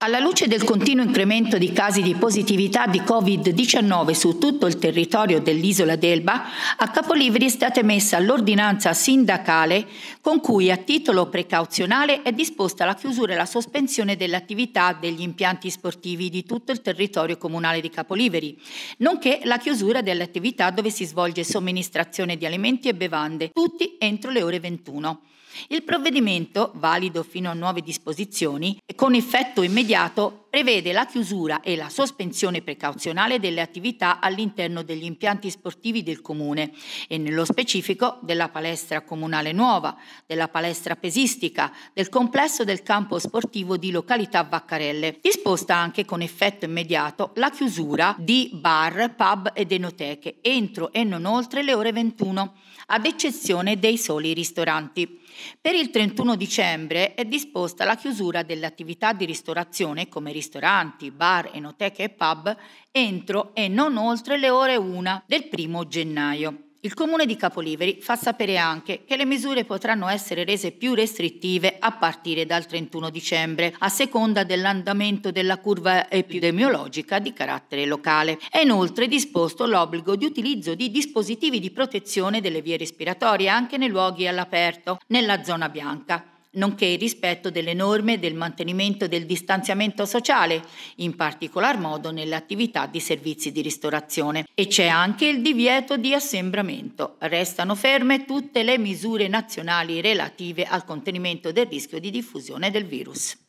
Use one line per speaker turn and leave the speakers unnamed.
Alla luce del continuo incremento di casi di positività di Covid-19 su tutto il territorio dell'isola d'Elba, a Capolivri è stata emessa l'ordinanza sindacale con cui a titolo precauzionale è disposta la chiusura e la sospensione dell'attività degli impianti sportivi di tutto il territorio comunale di Capoliveri, nonché la chiusura delle attività dove si svolge somministrazione di alimenti e bevande, tutti entro le ore 21. Il provvedimento, valido fino a nuove disposizioni, e con effetto immediato immediato prevede la chiusura e la sospensione precauzionale delle attività all'interno degli impianti sportivi del comune e nello specifico della palestra comunale nuova, della palestra pesistica, del complesso del campo sportivo di località Vaccarelle. Disposta anche con effetto immediato la chiusura di bar, pub ed enoteche entro e non oltre le ore 21, ad eccezione dei soli ristoranti. Per il 31 dicembre è disposta la chiusura delle attività di ristorazione come ristoranti, bar, enoteche e pub entro e non oltre le ore 1 del 1 gennaio. Il Comune di Capoliveri fa sapere anche che le misure potranno essere rese più restrittive a partire dal 31 dicembre, a seconda dell'andamento della curva epidemiologica di carattere locale. È inoltre disposto l'obbligo di utilizzo di dispositivi di protezione delle vie respiratorie anche nei luoghi all'aperto, nella zona bianca nonché il rispetto delle norme del mantenimento del distanziamento sociale, in particolar modo nelle attività di servizi di ristorazione. E c'è anche il divieto di assembramento. Restano ferme tutte le misure nazionali relative al contenimento del rischio di diffusione del virus.